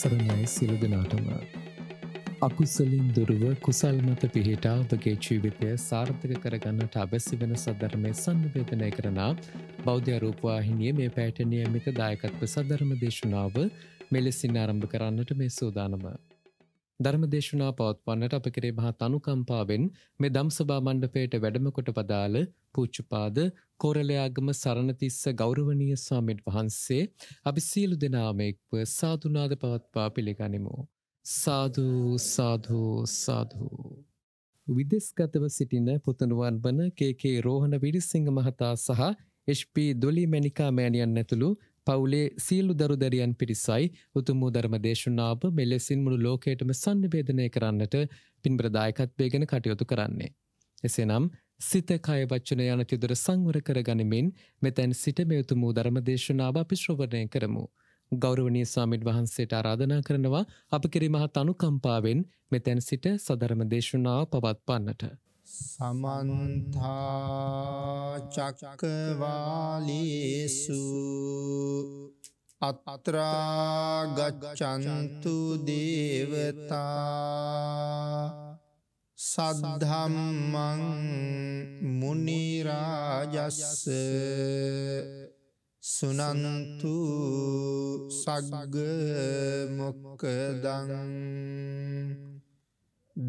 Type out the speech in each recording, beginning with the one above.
සරණයි සිලු දෙනාටම. අකුසලින් දුරුව කුසල් මත පිහිටා ඔබගේ ජීවිතය සාර්ථක කරගන්නට අවැසි වෙන සදධර්මය සන්නවේදනය කරනා බෞද්ධ රූපවාහිනිය මේ පැට නියමිත දායකත්ව සධර්ම දේශනාව මෙලෙසින් ආරම්භ කරන්නට මේ සූදානම. ධර්ම දේශනා පවත්වන්නට අප කරේ මහා තනුකම්පාවෙන් මේ දම්සභා මණ්ඩපයට වැඩමකොට පදාළ පූච්චුපාද කෝරලයාගම සරණතිස්ස ගෞරවනීය ස්වාමීන් වහන්සේ අපි සියලු දෙනාම එක්ව සාදුනාද පවත්වා පිළිගනිමු. සාදු සාදු සාදු. විදෙස්ගතව සිටින පුතණුවන් වන කේ.කේ. රෝහණ විරිසිංහ මහතා සහ එච්.පී. දොලි මැනිකා මෑණියන් ඇතුළු පවුලේ සියලු දරුදරියන් පිරිසයි උතුම් වූ ධර්ම දේශනාව මෙලෙසින් මුළු ලෝකයටම sannivedanaya කරන්නට පින්බර දායකත්වයෙන් කටයුතු කරන්නේ. එසේනම් සිත කය වචන යන තුදර සංවර කරගනිමින් මෙතැන් සිට මෙයුතුම ධර්ම දේශනාව අපි ශ්‍රවණය කරමු. ගෞරවනීය ස්වාමින් වහන්සේට ආරාධනා කරනවා අප කෙරෙහි මහත් අනුකම්පාවෙන් මෙතැන් සිට සධර්ම දේශනාව පවත්වන්නට. සමන්තා චක්කවාලේසු අත්‍රා ගච්ඡන්තු දේවතා සද්ධම්මං මුනිරාජස්ස සුනනන්තු සග්ග මොක්කදං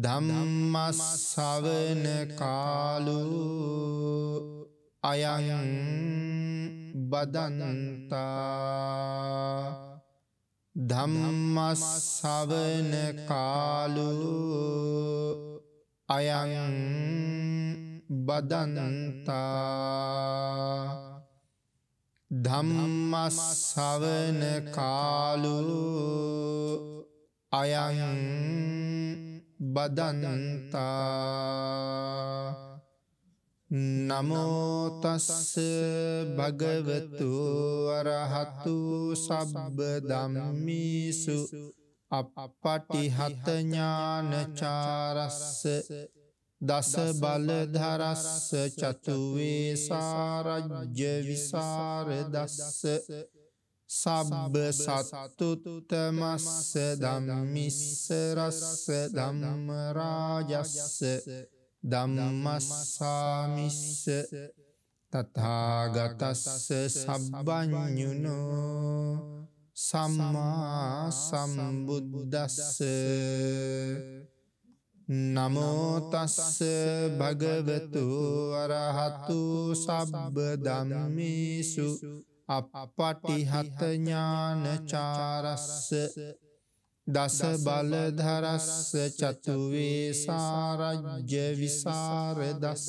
ධම්මස්සවන කාලු අයයන් බදනන්තා ධම්මස්සවන කාලු අයං බදනන්තා ධම්මස්සවන කාලු අයං බදනන්තා නමෝතස්ස භගවතු අරහතු සබ්බ දම්මිසු අපටිහත ඥානචාරස්ස දස බලධරස්ස චතුවේ සාරජ්‍ය විසාරදස්ස සබ්බ සත්තුතුතමස්ස දම්මිස්සරස්ස දම්මරාජස්ස දම්මස්සාමිස්ස තතාගතස්ස සබ්බඥුනෝ සම්මා සම්බුද්දස්ස නමෝතස්ස භගවතු අරහතු සබ්බ දම්මිසු අපපටිහතඥානචාරස්ස දස බලධරස්ස චතුවේ සාරජ්‍ය විසාරදස්ස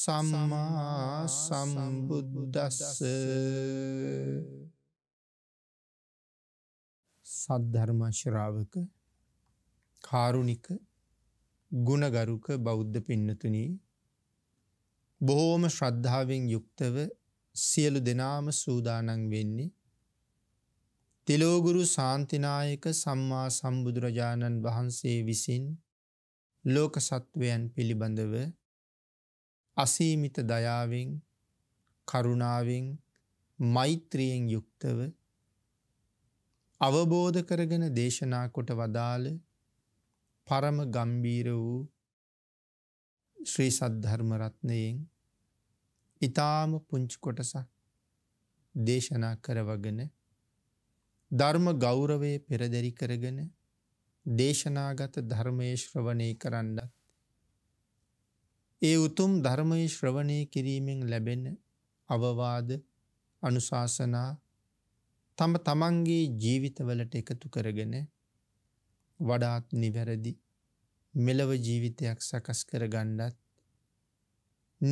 සම්මා සම්බුද්දස්ස සද්ධර්මශ්‍රාවක කාරුණික ගුණගරුක බෞද්ධ පින්නතුනී බොහෝම ශ්‍රද්ධාවෙන් යුක්තව සියලු දෙනාම සූදානන් වෙන්නේ තිලෝගුරු සාන්තිනායක සම්මා සම්බුදුරජාණන් වහන්සේ විසින් ලෝක සත්වයන් පිළිබඳව අසීමිත දයාවෙන් කරුණාවෙන් මෛත්‍රියෙන් යුක්තව අවබෝධ කරගෙන දේශනා කොට වදාළ පරම ගම්බීර වූ ශ්‍රී සද්ධර්ම රත්නයෙන් ඊ타ම පුංචි කොටසක් දේශනා කරවගෙන ධර්ම ගෞරවයේ පෙරදරි කරගෙන දේශනාගත ධර්මයේ ශ්‍රවණේ කරන්නත් ඒ උතුම් ධර්මයේ ශ්‍රවණය කිරීමෙන් ලැබෙන අවවාද අනුශාසනා තම තමන්ගේ ජීවිතවලට එකතු කරගෙන වඩාත් නිවැරදි මෙලව ජීවිතයක් සකස් කර ගණ්ඩත්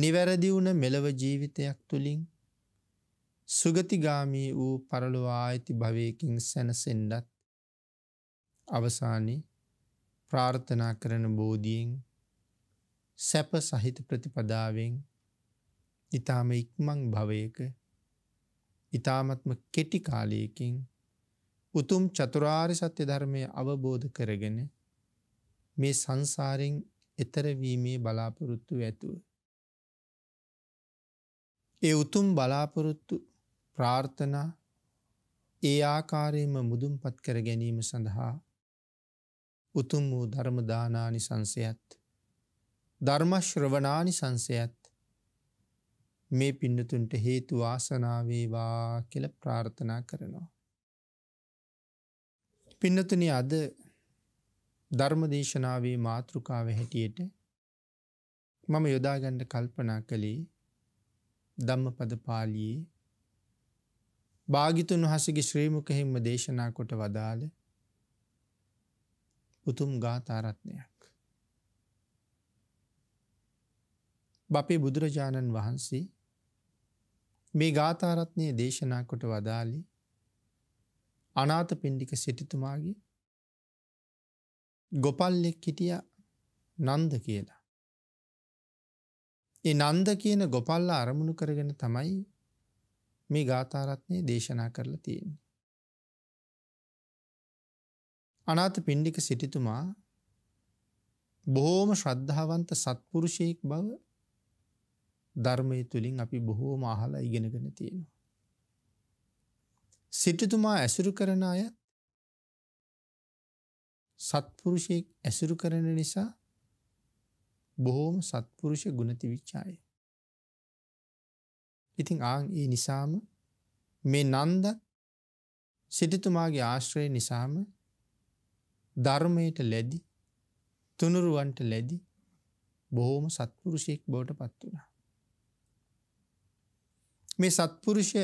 නිවැරදි වුණ මෙලව ජීවිතයක් තුළින් සුගතිගාමී වූ පරලොවා ඇති භවයකින් සැනසෙන්ඩත් අවසානි ප්‍රාර්ථනා කරන බෝධියෙන් සැප සහිත ප්‍රතිපදාවෙන් ඊටාම ඉක්මන් භවයක ඊටාමත්ම කෙටි කාලයකින් උතුම් චතුරාර්ය සත්‍ය ධර්මය අවබෝධ කරගෙන මේ සංසාරෙන් එතර වීමේ බලාපොරොත්තු ඇතුව ඒ උතුම් බලාපොරොත්තු ප්‍රාර්ථනා ඒ ආකාරයෙන්ම මුදුන්පත් කර ගැනීම සඳහා උතුම් වූ ධර්ම දානානි සංසයත් ධර්මශ්‍රවනානි සංසයත් මේ පින්නතුන්ට හේතු වාසනාවේවා කියල ප්‍රාර්ථනා කරනවා. පින්නතුන අද ධර්මදේශනාවේ මාතෘකාව හැටියට මම යොදාගණ්ඩ කල්පනා කළේ දම්ම පදපාලියේ භාගිතුන් වහසගේ ශ්‍රීමක හෙම්ම දේශනා කොට වදාළ උතුම් ගාතාරත්නයක්. බපේ බුදුරජාණන් වහන්සේ මේ ගාථාරත්නය දේශනා කොට වදාලි අනාත පින්ඩික සිටිතුමාගේ ගොපල්ලෙක් කිටිය නන්ද කියලා. ඒ නන්ද කියන ගොපල්ල අරමුණු කරගෙන තමයි මේ ගාථාරත්නය දේශනා කරලා තියෙන්නේ. අනාත පින්ඩික සිටිතුමා බොහෝම ශ්‍රද්ධාවන්ත සත්පුරුෂයෙක් බව ධර්මය තුළින් අපි බොහෝ මහලා ඉගෙනගෙන තියෙනවා. සිටතුමා ඇසුරු කරන අයත් සත්පුරුෂයෙක් ඇසුරු කරන නිසා බොහෝම සත්පුරුෂ ගුණති විච්චාය. ඉතිං ආං ඒ නිසාම මේ නන්ද සිටතුමාගේ ආශ්‍රය නිසාම ධර්මයට ලැදි තුනුරුවන්ට ලැදි බොහෝම සත්පුරුෂයෙක් බෝට පත් වනා. මේ සත්පුරුෂය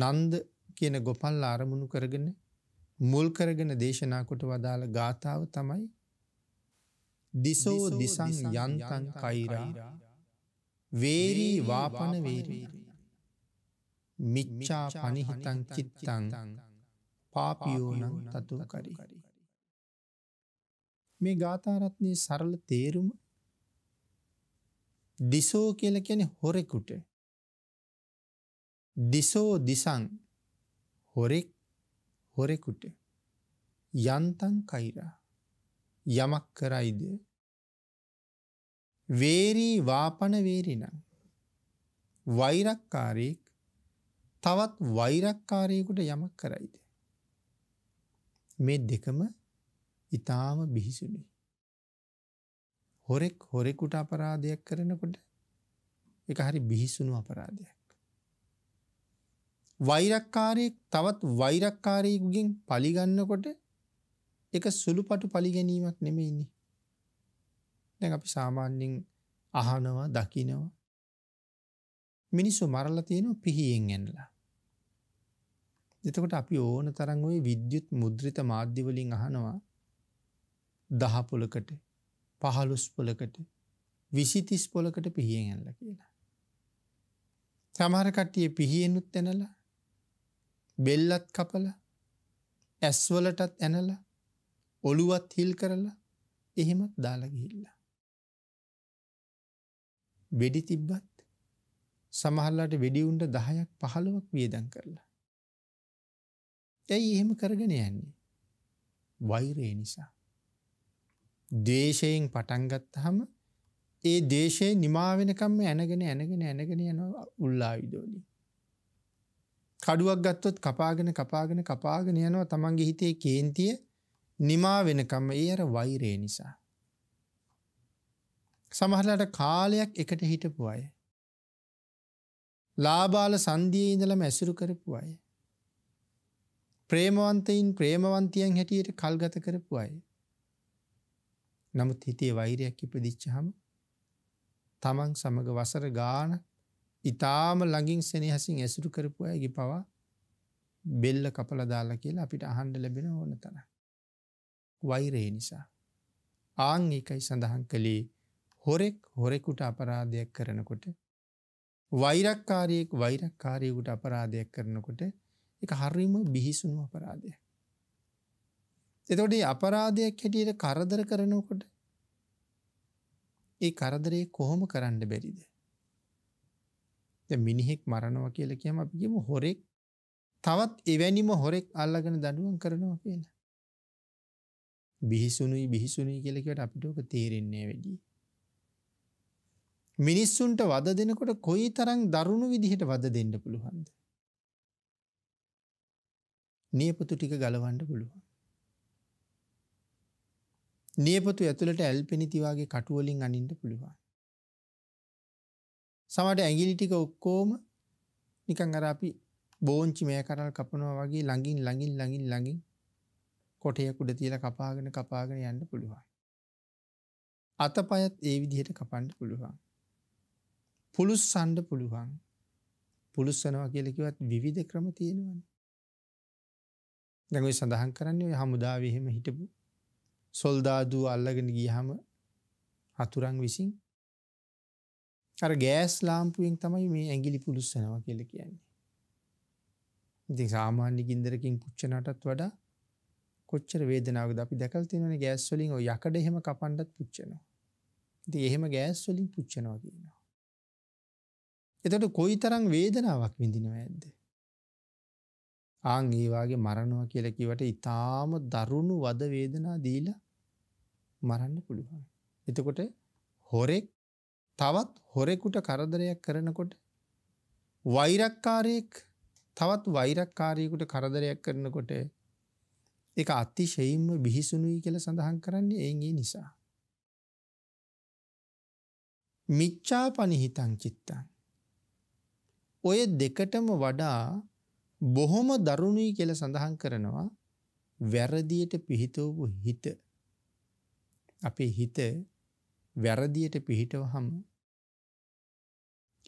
නන්ද කියන ගොපල් ආරමුණු කරගෙන මුල් කරගෙන දේශනා කොට වදාළ ගාථාව තමයි දිසෝ දිසං යන්තං කෛරා වේරී වාපන වේරී මිච්ඡා පනිහිතං චිත්තං පාපියෝනං තතු කරි මේ ගාථාරත්නයේ සරල තේරුම දිසෝ කියලා කියන්නේ හොරෙකුට දිසෝ දිසං හොරෙක් හොරෙකුට යන්තන් කෛරා යමක් කරයිද වේරී වාපන වේරිනම් වෛරක්කාරයෙක් තවත් වෛරක්කාරයෙකුට යමක් කරයිද මේ දෙකම ඊටාම බිහිසුනේ හොරෙක් හොරෙකුට අපරාධයක් කරනකොට ඒක හරි බිහිසුණු අපරාධයක් වෛරක්කාරයෙක් තවත් වෛරක්කාරයෙකුගෙන් පලිගන්නකොට එක සුළුපටු පලිගැනීමක් නෙමෙයින්නේ. දැන් අපි සාමාන්‍යයෙන් අහනවා දකිනවා මිනිස්සු මරලා තියෙනවා පිහියෙන් ඇනලා. එතකොට අපි ඕන තරම් ওই විද්‍යුත් මුද්‍රිත මාධ්‍ය වලින් අහනවා 10 පොලකට 15 පොලකට 20 30 පොලකට පිහියෙන් ඇනලා කියලා. සමහර කට්ටිය පිහියෙන්ුත් ඇනලා බෙල්ලත් කපල ඇස්වලටත් ඇනල ඔළුවත් හිල් කරලා එහෙමත් දාලගිහිල්ලා. වෙඩි තිබ්බත් සමහල්ලාට වෙඩිවුන්ට දහයක් පහළුවක් වියදන් කරලා. ඇයි එහෙම කරගෙන යන්නේ. වෛරේ නිසා. දේශයෙන් පටන්ගත්ත හම ඒ දේශය නිමාවෙනකම්ම ඇනගෙන ඇනගෙන ඇනගෙන යන උල්ලා විදෝලින්. කඩුවක් ගත්තොත් කපාගෙන කපාගෙන කපාගෙන යනවා තමන්ගේ හිතේ කේන්තිය නිමා වෙනකම්ම ඒ අර වෛරේ නිසා. සමහරලාට කාලයක් එකට හිටපු අය. ලාබාල සන්ධියේ ඉඳලම ඇසුරු කරපු අය. ප්‍රේමවන්තයින් ප්‍රේමවන්තියන් හැටියට කල්ගත කරපු අය. නමුත් හිතේ වෛරයක් ඉපදිච්චහම තමන් සමග වසර ගානක් ඉතාම ලඟින් සෙනහසින් ඇසුරු කරපු ඇගේ පවා බෙල්ල කපල දාලා කියලා අපිට අහන්ඩ ලැබෙන ඕන තන. වෛරේ නිසා. ආං ඒකයි සඳහන් කළේ හොරෙක් හොරෙකුට අපරාධයක් කරනකොට. වෛරක්කාරයෙක් වෛරක්කාරයකුට අපරාධයක් කරනකොට එක හරිම බිහිසුණු අපරාධය. එතොට අපරාධයක් හැටියට කරදර කරනකොට ඒ කරදරේ කොහොම කරන්න බැරිද. දැන් මිනිහෙක් මරනවා කියලා කියම අපි කියමු හොරෙක් තවත් එවැනිම හොරෙක් අල්ලගෙන දඬුවම් කරනවා කියලා. බිහිසුණුයි බිහිසුණුයි කියලා කියවට අපිට ඔක තේරෙන්නේ වැඩි. මිනිස්සුන්ට වද දෙනකොට කොයිතරම් දරුණු විදිහට වද දෙන්න පුළුවන්ද? නියපොතු ටික ගලවන්න පුළුවන්. නියපොතු ඇතුළට ඇල්පෙනි තිවාගේ කටු වලින් අනින්න පුළුවන්. සමට ඇගිලි ටික ඔක්කෝම නිකන් අර අපි බෝංචි මේ කරල් කපනවා වගේ ළඟින් ළඟින් ළඟින් ළඟින් කොටයක් උඩ තියලා කපාගෙන කපාගෙන යන්න පුළුවන්. අතපයත් ඒ විදිහට කපන්න පුළුවන්. පුළුස් සන්ඩ පුළුවන්. පුළුස්සනවා කියලකිවත් විවිධ ක්‍රම තියෙනවන. දැඟයි සඳහන් කරන්නේ ඔය හමුදාවහෙම හිටපු සොල්දාදූ අල්ලගෙන ගියහම හතුරන් විසින් අර ගෑස් ලාම්පුවෙන් තමයි මේ ඇගිලි පුළුස්සනවා කියල කියන්නේ. ඉති සාමාන්‍ය ගින්දරකින් පුච්චනටත් වඩා කොච්චර වේදනාවද අපි දැකල් තියෙනන ගෑස්වලින් ඔ යකඩ එහෙම කපන්ඩත් පුච්චනවා. ඉති එහෙම ගෑස්වලින් පුච්චනවා කියනවා. එතට කොයි තරං වේදනාවක් විඳිනව ඇද්ද. ආං ඒවාගේ මරණවා කියලකිවට ඉතාම දරුණු වද වේදනා දීලා මරන්න පුළුවන්. එතකොට හොරෙක් තවත් හොරෙකුට කරදරයක් කරනකොට වෛරක්කාරයෙක් තවත් වෛරක්කාරයෙකුට කරදරයක් කරනකොට ඒක අතිශයින්ම බිහිසුණුයි කියලා සඳහන් කරන්නේ ඒන් ඒ නිසා. මිච්ඡා පනිහිතං චිත්තං ඔය දෙකටම වඩා බොහොම දරුණුයි කියලා සඳහන් කරනවා වැරදියට පිහිටවපු හිත අපේ හිත වැරදියට පිහිටවහම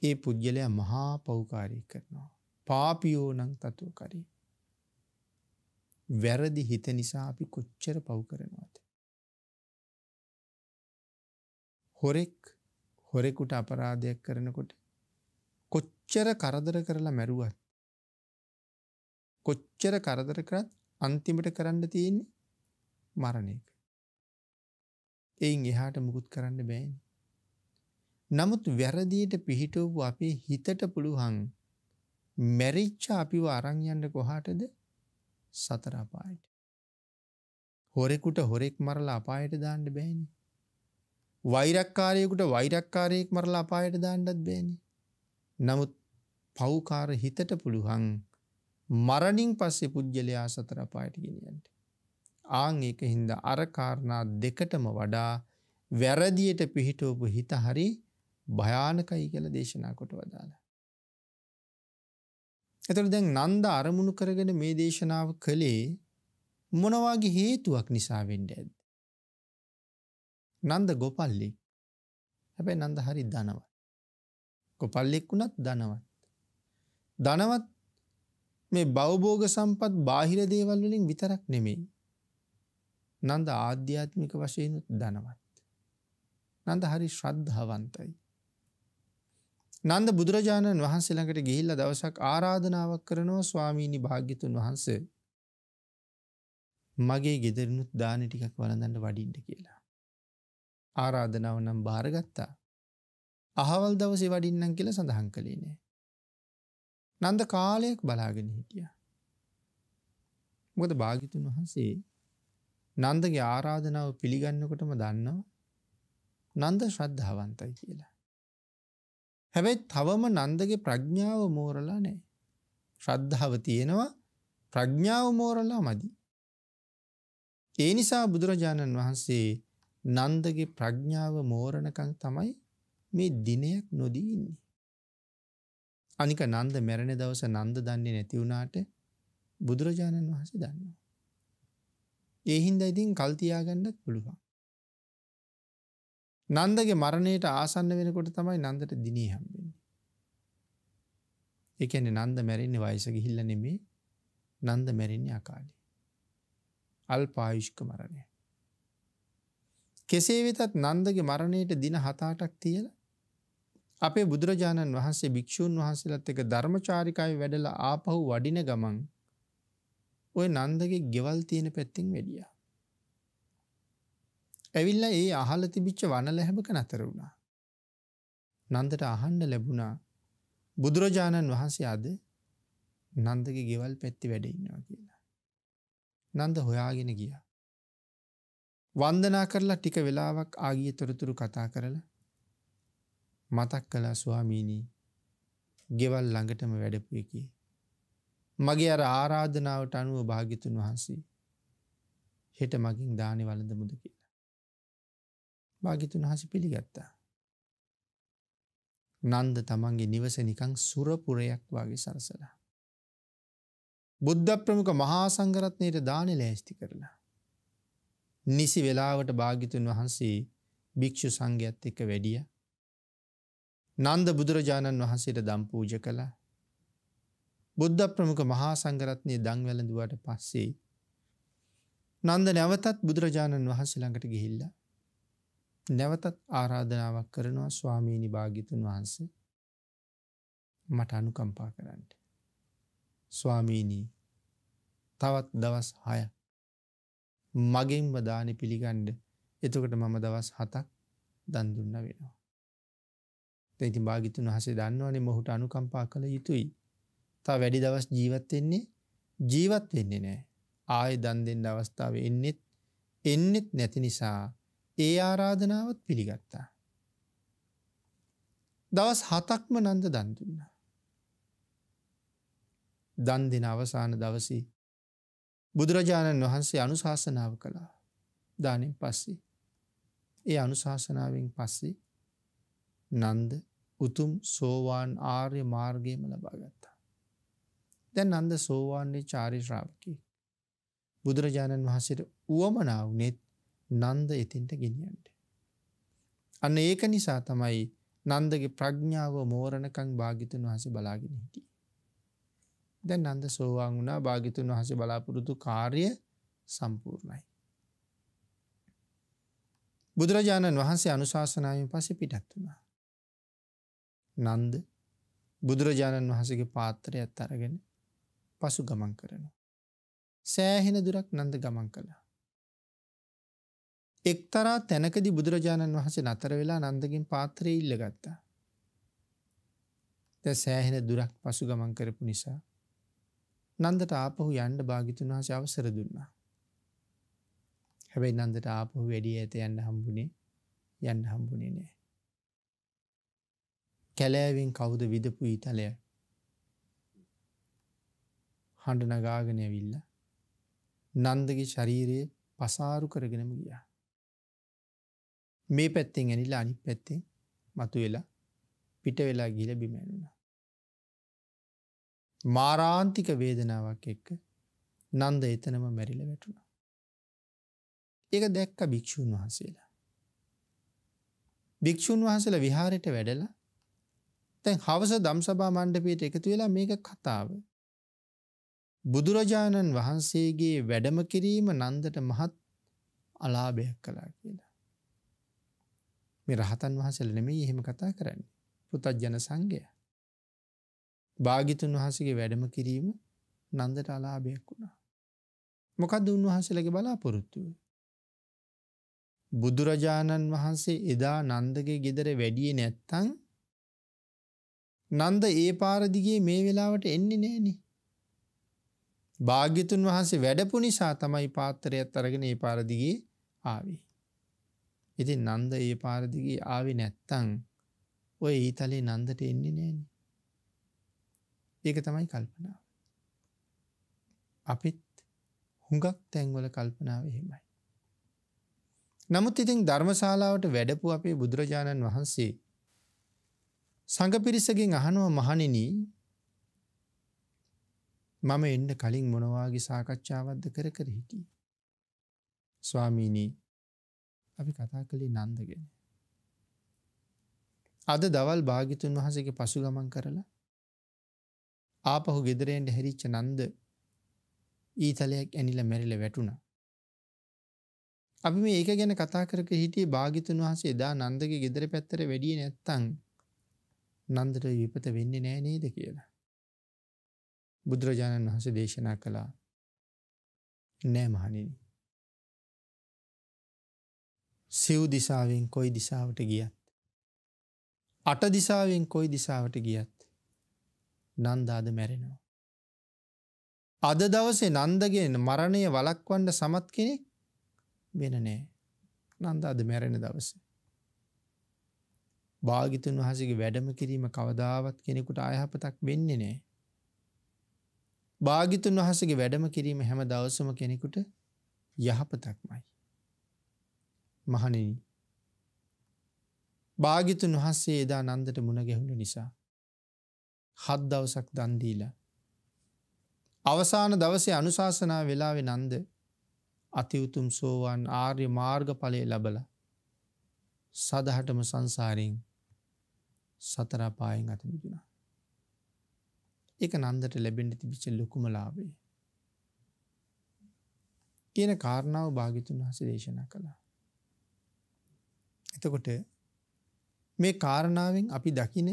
ඒ පුද්ගලයා මහා පෞකාරී කරනවා. පාපියෝනං තතුවකරී. වැරදි හිත නිසා අපි කොච්චර පව් කරනවාද. හොරෙක් හොරෙකුට අපරාධයක් කරනකොට කොච්චර කරදර කරලා මැරුවත්. කොච්චර කරදර කරත් අන්තිමට කරන්න තියෙන්නේ මරණ එක. එයින් එහාට මුකුත් කරන්න බෑන්. නමුත් වැරදියට පිහිටවපු අපේ හිතට පුළුවන් මැරිච්ච අපිව අරංයන්න කොහාටද සතරාපායට. හොරෙකුට හොරෙක් මරලා අපායට දාන්න බෑනි. වෛරක්කාරයකුට වෛරක්කාරයෙක් මරලා අපායට දාන්නත් බෑනි. නමුත් පෞකාර හිතට පුළුවන් මරණින් පස්සේ පුද්ගලයා සතරපායට ගෙනියන්ට. ආං එක හින්ද අරකාරණා දෙකටම වඩා වැරදියට පිහිටෝපු හිත හරි භයානකයි කියල දේශනා කොට වදාළ. එතට දැන් නන්ද අරමුණු කරගෙන මේ දේශනාව කළේ මොනවාගේ හේතුවක් නිසා වෙන්ඩ ඇද. නන්ද ගොපල්ලෙක් හැබැයි නන්ද හරි දනවත්. ගොපල්ලෙක් වුණත් දනවත්. දනවත් මේ බවබෝග සම්පත් බාහිර දේවල් වලින් විතරක් නෙමෙයි නන්ද ආධ්‍යාත්මික වශයනුත් දනවත්. නන්ද හරි ශ්‍රද්ධාවන්තයි. නන්ද බුදුරජාණන් වහන්සේළඟට ගිහිල්ල දවසක් ආරාධනාවක් කරනවා ස්වාමීණි භාග්‍යතුන් වහන්සේ මගේ ගෙදරනුත් දාන ටිකක් වලඳන්න වඩින්ට කියලා. ආරාධනාව නම් භාරගත්තා. අහවල් දවසේ වඩින්නම් කියල සඳහන් කළේ නෑ. නන්ද කාලයක් බලාගෙන හිටිය. මොද භාගිතුන් වහන්සේ නන්දගේ ආරාධනාව පිළිගන්නකොටම දන්නවා නන්ද ශ්‍රද්ධාවන්තයි කියලා. හැබැයි තවම නන්දගේ ප්‍රඥාව මෝරලා නෑ. ශ්‍රද්ධාව තියෙනවා ප්‍රඥාව මෝරලා මදි. ඒ නිසා බුදුරජාණන් වහන්සේ නන්දගේ ප්‍රඥාව මෝරණකං තමයි මේ දිනයක් නොදීන්නේ. අනික නන්ද මැරණ දවස නන්ද දන්නේ නැතිවුණාට බුදුරජාණන් වහස දන්නවා. ඒහින්ද ඉතින් කල්තියාගන්නත් පුළුවන්. නන්දගේ මරණයට ආසන්න වෙනකොට තමයි නන්දට දිනී හම්බෙන්නේ. එකන නන්ද මැරෙන්නේ වයිස ගිහිල්ල නෙමේ නන්ද මැරෙන්නේ අකාලි. අල් පායුෂ්ක මරණය. කෙසේ වෙතත් නන්දගේ මරණයට දින හතාටක් තියල අපේ බුදුරජාණන් වහන්සේ භික්‍ෂූන් වහන්සේලත් එක ධර්මචාරිකායි වැඩල ආපහු වඩින ගමන් ඔය නන්දගේ ගෙවල් තියෙන පැත්තිෙන් වැඩිය. ඇවිල්ල ඒ අහල තිබිච්ච වනල හැබක නතර වුණා. නන්දට අහන්ඩ ලැබුණා බුදුරජාණන් වහන්සේ අද නන්දගේ ගෙවල් පැත්ති වැඩඉන්නවා කියලා. නන්ද හොයාගෙන ගිය. වන්දනා කරලා ටික වෙලාවක් ආගිය තොරතුරු කතා කරලා මතක් කලා ස්වාමීණී ගෙවල් ළඟටම වැඩපු එකේ මගේ අර ආරාධනාවට අනුව භාගිතුන් වහන්සේ හෙට මගින් දානය වලඳ මුද කියලා. භාගිතුන් හස පිළිගත්තා. නන්ද තමන්ගේ නිවස නිකං සුරපුරයක් වගේ සරසලා. බුද්ධ ප්‍රමුක මහා සංගරත්නයට දානෙ ලෑස්ති කරලා. නිසි වෙලාවට භාගිතුන් වහන්සේ භික්‍ෂු සංඝයත් එක වැඩිය. නන්ද බුදුරජාණන් වහන්සේට දම්පූජ කලා බුද්ධ ප්‍රමුඛ මහා සංගරත්නය දංවැලඳුවට පස්සේ. නන්ද නැවතත් බුදුරජාණන් වහන්සේ ළඟට ගිහිල්ල. නැවතත් ආරාධනාවක් කරනවා ස්වාමීනි භාගිතුන් වහන්සේ මට අනුකම්පා කරන්නට. ස්වාමීනී තවත් දවස් හය මගෙන්ම දානි පිළිගණ්ඩ එතකට මම දවස් හතක් දන්දුන්න වෙනවා. තැති භාගිතුන් හසේ දන්නවනේ මොහුට අනුකම්පා කළ යුතුයි තා වැඩි දවස් ජීවත්වෙන්නේ ජීවත් වෙන්නේ නෑ ආය දන් දෙන්න අවස්ථාව එන්නෙත් එන්නෙත් නැති නිසා ඒ ආරාධනාවත් පිළිගත්තා. දවස් හතක්ම නන්ද දන්දුන්න. දන් දෙන අවසාන දවසි බුදුරජාණන් වහන්සේ අනුශාසනාව කළා දානින් පස්සේ ඒ අනුශාසනාවෙන් පස්සේ නන්ද උතුම් සෝවාන් ආර්ය මාර්ගයම ලබාගත්ත. දැන් අන්ද සෝවාන්නේ චාරිශ්‍රාවකි. බුදුරජාණන් වහසට වුවමනාවනෙත් නන්ද එතින්ට ගෙනියන්ට. අන්න ඒක නිසා තමයි නන්දගේ ප්‍රඥාව මෝරණකං භාගිතුන් වහස බලාගෙන හිටිය. දැන් අන්ද සෝවාන් වනා භාගිතුන් වහස බලාපුරුතු කාර්ය සම්පූර්ණයි. බුදුරජාණන් වහන්සේ අනුශාසනාවෙන් පස පිටත් වුණා. නන්ද බුදුරජාණන් වහසගේ පාත්‍රයත් අරගෙන පසු ගමන් කරනවා. සෑහෙන දුරක් නන්ද ගමන් කළා. එක්තරා තැනකදි බුදුරජාණන් වහසේ නතර වෙලා නන්දගින් පාත්‍රය ඉල්ලගත්තා. ද සෑහෙන දුරක් පසු ගමන් කරපු නිසා. නන්දට ආපහු යන්ඩ භාගිතුන් වහස අවසර දුන්නා. හැබැයි නන්දට ආපහු වැඩිය ඇත යන්න හම්බුණේ යන්න හම්බුණේ නෑ. කැලෑවෙන් කවුද විදපු ඉතලයක් හඬනගාගෙනයවිල්ල නන්දගේ ශරීරයේ පසාරු කරගෙනම ගියා. මේ පැත්තෙන් ඇනිල අනි පැත්තේ මතු වෙලා පිට වෙලා ගිල බිමැනුණ. මාරාන්තික වේදනාවක් එක්ක නන්ද එතනම මැරිල වැටුණ. ඒක දැක්ක භික්‍ෂූන් වහන්සේලා. භික්‍ෂූන් වහසල විහාරයට වැඩලා තැන් හවස දම්සභා මණ්ඩපයට එකතු වෙලා මේක කතාව බුදුරජාණන් වහන්සේගේ වැඩම කිරීම නන්දට මහත් අලාභයක් කලා කියලා. මේ රහතන් වහසල නෙමේ එහෙම කතා කරන්නේ පුතජ්ජන සංගය. භාගිතුන් වහසගේ වැඩම කිරීම නන්දට අලාභයක් වුණා. මොකද උන්වහසලගේ බලාපොරොත්තුව. බුදුරජාණන් වහන්සේ එදා නන්දගේ ගෙදර වැඩිය නැත්තං නන්ද ඒ පාරදිගේ මේ වෙලාවට එන්නේ නෑනේ භාග්‍යතුන් වහන්සේ වැඩපු නිසා තමයි පාත්තරයත් අරගෙන ඒ පාරදිගේ ආවේ. ඉතින් නන්ද ඒ පාරදිගේ ආවේ නැත්තං ඔය ඊතලේ නන්දට එන්නේ නෑන. ඒක තමයි කල්පනාව. අපිත් හුඟක් තැන්වල කල්පනාව එහෙමයි. නමුත් ඉතින් ධර්මශාලාවට වැඩපු අපේ බුදුරජාණන් වහන්සේ සඟ පිරිසගෙන් අහනුව මහනිනී මම එන්න කලින් මොනවාගේ සාකච්ඡාවද්ද කර කර හිටිය. ස්වාමීනී අපි කතා කළේ නන්දගෙන. අද දවල් භාගිතුන් වහසගේ පසු ගමන් කරලා ආපහු ගෙදරෙන්ට හැරිච්ච නන්ද ඊතලයක් ඇනිල මැරිල වැටුණ. අපි මේක ගැන කතා කරක හිටිය භාගිතුන් වහසේ දා නන්දගේ ගෙදර පැත්තර වැඩිය නැත්තං නන්දට විපත වෙන්න නෑනේද කියලා. බුදුරජාණන් වහස දේශනා කළා නෑමහනිනි. සිව් දිසාවෙන් කොයි දිසාවට ගියත්. අට දිසාවෙන් කොයි දිසාවට ගියත් නන්දාද මැරෙනවා. අද දවසේ නන්දගෙන මරණය වලක්වන්න සමත් කෙනෙක් වෙන නෑ නන්දාද මැරෙන දවස. භාගිතුන් වහසගේ වැඩම කිරීම කවදාවත් කෙනෙකුට අයහපතක් වෙන්නේ නෑ. භාගිතුන් වහසගේ වැඩම කිරීම හැම දවසම කෙනෙකුට යහපතක්මයි. මහනෙන භාගිතුන් වහන්සේ එදා නන්දට මුණ ගැහුණු නිසා. හත් දවසක් දන්දීලා. අවසාන දවසේ අනුශාසනා වෙලාවෙ නන්ද අතිවුතුම් සෝවන් ආර්ය මාර්ග පලය ලබල සදහටම සංසාරයෙන් සතරාපායෙන් අතමිදුනා. එක නන්දට ලැබෙන්ට තිබිච්ච ලොකුම ලාබේ. කියන කාරණාව භාගිතුන් වහස දේශනා කළා. එතකොට මේ කාරණාවෙන් අපි දකින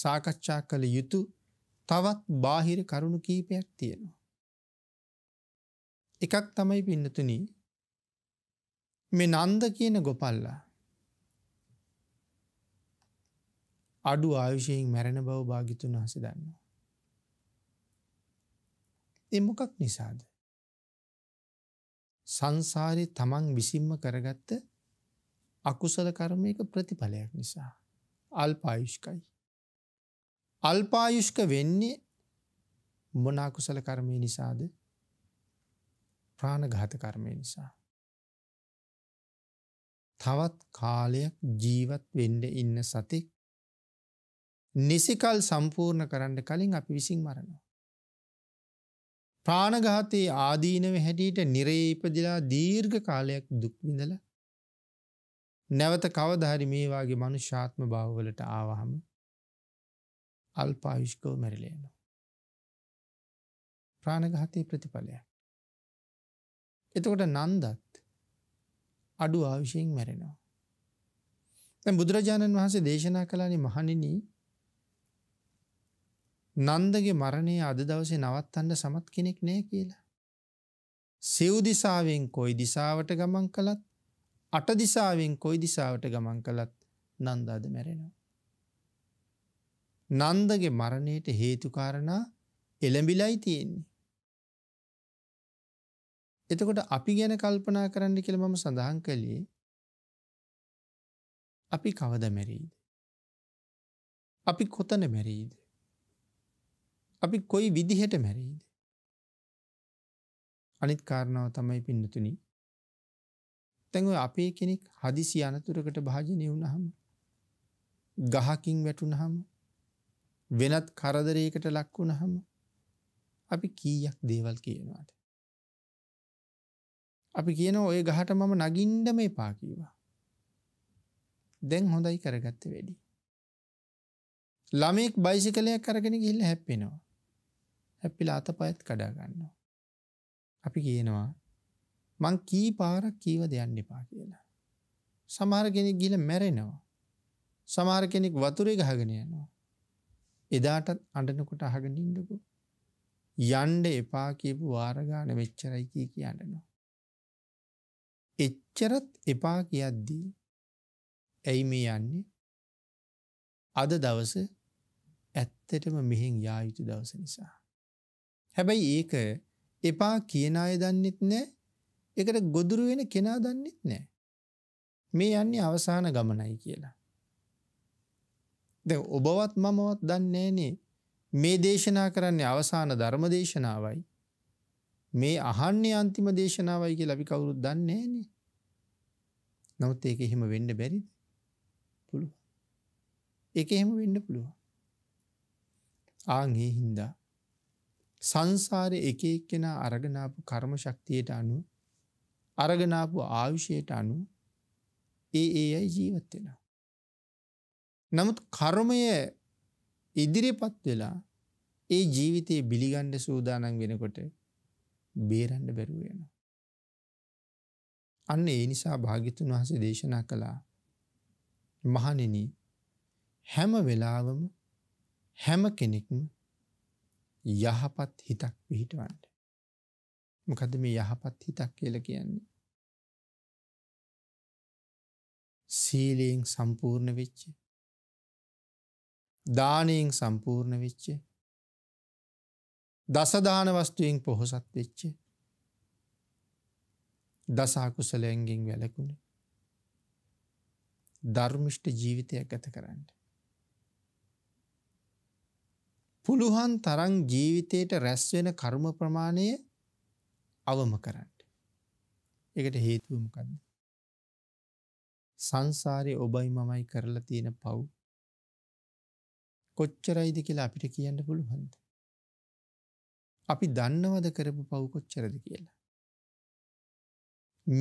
සාකච්ඡා කළ යුතු තවත් බාහිර කරුණු කීපයක් තියෙනවා. එකක් තමයි පින්නතුන මේ නන්ද කියන ගොපල්ලා අඩු ආයුෂයෙන් මැරණ බව භාගිතුන් වහස දන්නවා. ඒ මොකක් නිසාද? සංසාරේ තමන් විසින්ම කරගත්ත අකුසල කර්මයක ප්‍රතිඵලයක් නිසා අල්පායුෂ්කයි. අල්පායුෂ්ක වෙන්නේ මොන අකුසල කර්මය නිසාද? ප්‍රාණඝාත කර්මය නිසා. තවත් කාලයක් ජීවත් වෙන්න ඉන්න සතෙක් නිසිකල් සම්පූර්ණ කරන්න කලින් අපි විසින් මරනවා. ප්‍රාණඝාතයේ ආදීනව හැටියට නිරේ ඉපදිලා දීර්ඝ කාලයක් දුක් විඳලා නැවත කවදා හරි මේ වාගේ මනුෂ්‍යාත්ම භාවවලට ආවහම අල්පායුෂ්කව මැරිලා යනවා. ප්‍රාණඝාතයේ ප්‍රතිඵලයක්. එතකොට නන්දත් අඩු ආයුෂයෙන් මැරෙනවා. දැන් බුදුරජාණන් වහන්සේ දේශනා කළානේ මහණෙනි නන්දගේ මරණය අද දවසේ නවත්තන්න සමත් කෙනෙක් නෑ කියලා. සිව්දිසාවෙන් කොයි දිසාවට ගමන් කළත් අට දිසාවෙන් කොයි දිසාවට ගමන් කළත් නන්දාද මැරෙනවා. නන්දගේ මරණයට හේතුකාරණා එළඹිලයි තියෙන්නේ. එතකොට අපි ගැන කල්පනා කරන්න කියල මම සඳහන් කළේ අපි කවද මැරීද. අපි කොතන මැරීද. අපි කොයි විදිහට මැරෙයිද? අනිත් කාරණාව තමයි පින්නතුනි. දැන් ඔය අපේ කෙනෙක් හදිසි අනතුරකට භාජනය වුණාම ගහකින් වැටුණාම වෙනත් කරදරයකට ලක් වුණාම අපි කීයක් දේවල් කියනවාද? අපි කියන ඔය ගහට මම නගින්නම එපා කීවා. දැන් හොඳයි කරගත්තේ වැඩි. ළමෙක් බයිසිකලයක් කරගෙන ගිහිල්ලා හැප්පෙනවා. ඇපිල අතපයත් කඩාගන්නවා. අපි කියනවා මං කී පාරක් කීව දෙයන්න එපා කියලා. සමහර කෙනෙක් ගිල මැරෙනවා. සමහර කෙනෙක් වතුරේ ගහගෙන යනවා. එදාටත් අඩනකොට අහගෙන ඉන්නකෝ. යන්ඩ එපා කියපු වාරගාන වෙච්චරයි කිය කියන්නනවා. එච්චරත් එපා කියද්දී ඇයි මේ යන්නේ අද දවස ඇත්තටම මෙහෙන් යායුතු දවස නිසා. හැබැයි ඒක එපා කියන අය දන්නෙත් නැහැ. ඒකට ගොදුරු වෙන කෙනා දන්නෙත් නැහැ. මේ යන්නේ අවසාන ගමනයි කියලා. දැන් ඔබවත් මමවත් දන්නේ නැනේ. මේ දේශනා කරන්නේ අවසාන ධර්ම දේශනාවයි. මේ අහන්නේ අන්තිම දේශනාවයි කියලා අපි කවුරුත් දන්නේ නැනේ. නමුත් ඒක එහෙම වෙන්න බැරිද? පුළුවන්. ඒක එහෙම වෙන්න පුළුවන්. ආන් ඒ හින්දා සංසාර එක එක්කෙන අරගනාපු කර්ම ශක්තියට අනු අරගනාපු ආවිෂයට අනු ඒ ඒ අයි ජීවත්වෙන. නමුත් කර්මය ඉදිරිපත් වෙලා ඒ ජීවිතයේ බිලිගණ්ඩ සූදානන් වෙනකොට බේරන්ඩ බැරුවෙන. අන්න ඒ නිසා භාගිතුන් වහස දේශනා කළා මහනෙන හැම වෙලාවම හැම කෙනෙක්ම යහපත් හිතක් පිහිටවන්න. මොකද මේ යහපත් හිතක් කියල කියන්නේ. සීලයෙන් සම්පූර්ණ වෙච්චේ. දානයෙන් සම්පූර්ණ වෙච්චේ. දසදාන වස්තුයෙන් පොහොසත් වෙච්චේ. දසාකුසලයන්ගෙන් වැලකුණ. ධර්මිෂ්ට ජීවිතයක් ඇත කරන්න. පුළුවන් තරම් ජීවිතයට රැස් වෙන කර්ම ප්‍රමාණය අවම කරන්න. ඒකට හේතුව මොකද්ද? සංසාරේ ඔබයි මමයි කරලා තියෙන පව් කොච්චරයිද කියලා අපිට කියන්න පුළුවන්ද? අපි දන්නවද කරපු පව් කොච්චරද කියලා?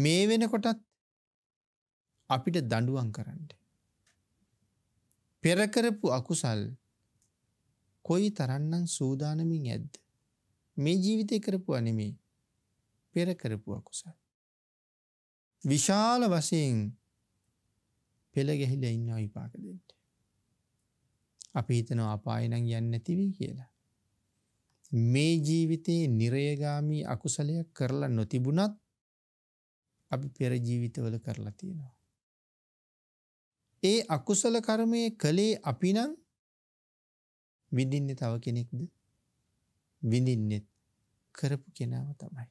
මේ වෙනකොටත් අපිට දඬුවම් කරන්න. පෙර කරපු අකුසල් කොයි තරන්නම් සූදානමින් ඇද්ද. මේ ජීවිතය කරපු අනෙමේ පෙර කරපුවා කුසල්. විශාල වසයෙන් පෙළ ගැහිල ඉන්න විපාක දෙට. අපි හිතන අපායනං යන්න තිවී කියලා. මේ ජීවිතයේ නිරයගාමී අකුසලයක් කරලා නොතිබුණත් අපි පෙර ජීවිතවල කරලා තියෙනවා. ඒ අකුසල කර්මය කළේ අපිනං විඳින්න තව කෙනෙක්ද විඳින්නෙත් කරපු කෙනාව තමයි.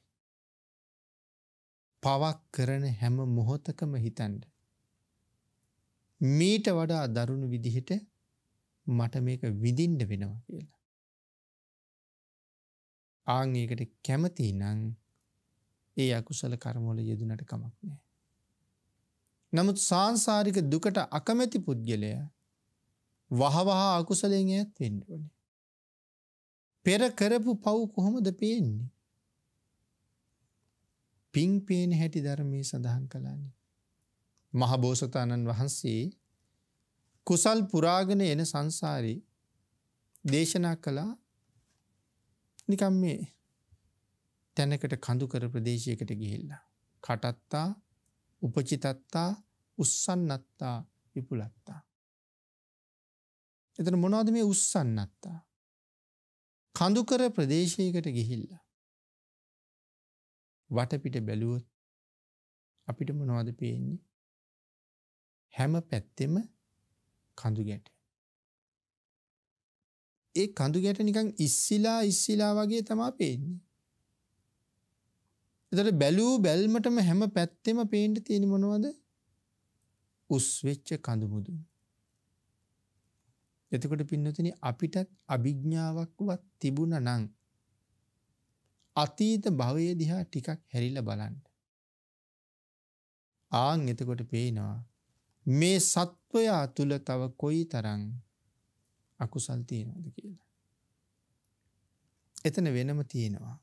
පවක් කරන හැම මොහොතකම හිතන්ඩ. මීට වඩා දරුණු විදිහට මට මේක විඳින්ඩ වෙනවා කියලා. ආංඒකට කැමති නං ඒ අකුසල කරමෝල යෙදනට කමක් නෑ. නමුත් සංසාරික දුකට අකමැති පුද්ගලයා වහවහා අකුසලෙන් ඈත් වෙන්න ඕනේ. පෙර කරපු පව් කොහොමද පේන්නේ? පිං පේන හැටි ධර්මයේ සඳහන් කළානි. මහ බෝසතාණන් වහන්සේ කුසල් පුරාගෙන එන සංසාරේ දේශනා කළා නිකම් මේ තැනකට කඳු කර ප්‍රදේශයකට ගිහිල්ලා කටත්තා උපචිතත්තා උස්සන්නත්තා විපුලත්තා එතන මොනවද මේ උස්සන්නත්තා? කඳුකර ප්‍රදේශයකට ගිහිල්ලා වටපිට බැලුවොත් අපිට මොනවද පේන්නේ? හැම පැත්තෙම කඳු ගැට. ඒ කඳු ගැට නිකන් ඉස්සිලා ඉස්සිලා වගේ තමයි පේන්නේ. එතකොට බැලූ බැල්මටම හැම පැත්තෙම පේන්න තියෙන මොනවද? උස් වෙච්ච කඳු මුදුන්. එතකොට පින්නතින අපිටත් අභිඥ්ඥාවක් වත් තිබුණ නං. අතීත භවය දිහා ටිකක් හැරිල බලන්ට. ආං එතකොට පේනවා. මේ සත්වයා තුළ තව කොයි තරං අකුසල් තියෙනවද කියලා. එතන වෙනම තියෙනවා.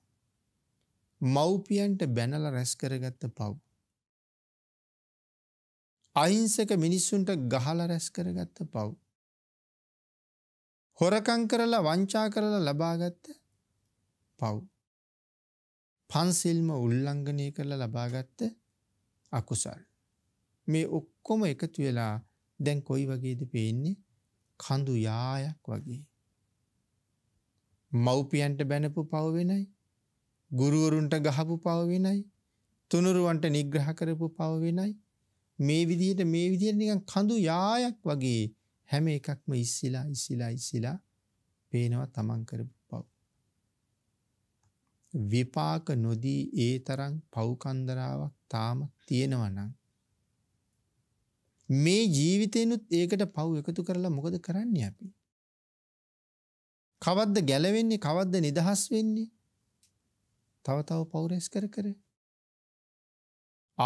මව්පියන්ට බැනල රැස් කරගත්ත පව්. අහිංසක මිනිස්සුන්ට ගහල රැස් කරගත්ත පව්. හොරකං කරලා වංචා කරලා ලබාගත්ත පව්. පන්සිල්ම උල්ලංඝනය කරලා ලබාගත්ත අකුසල්. මේ ඔක්කොම එකතු වෙලා දැන් කොයි වගේද පේන්නේ කඳු යායක් වගේ. මව්පියන්ට බැනපු පවවෙනයි ගුරුවරුන්ට ගහපු පවවෙනයි තුනුරුවන්ට නිග්‍රහ කරපු පවවෙනයි මේ විදිහට මේ විදිහට නිකන් කඳු යායක් වගේ හැම එකක්ම ඉස්සිලා ඉස්සිලා ඉස්සිලා පේනවා තමන් කරපු පව්. විපාක නොදී ඒ තරම් පව්කන්දරාවක් තාම තියෙනවනම් මේ ජීවිතේනුත් ඒකට පව් එකතු කරලා මොකද කරන්නේ අපි? කවද්ද ගැලවෙන්නේ කවද්ද නිදහස් වෙන්නේ? තව තව පෞරස් කර කර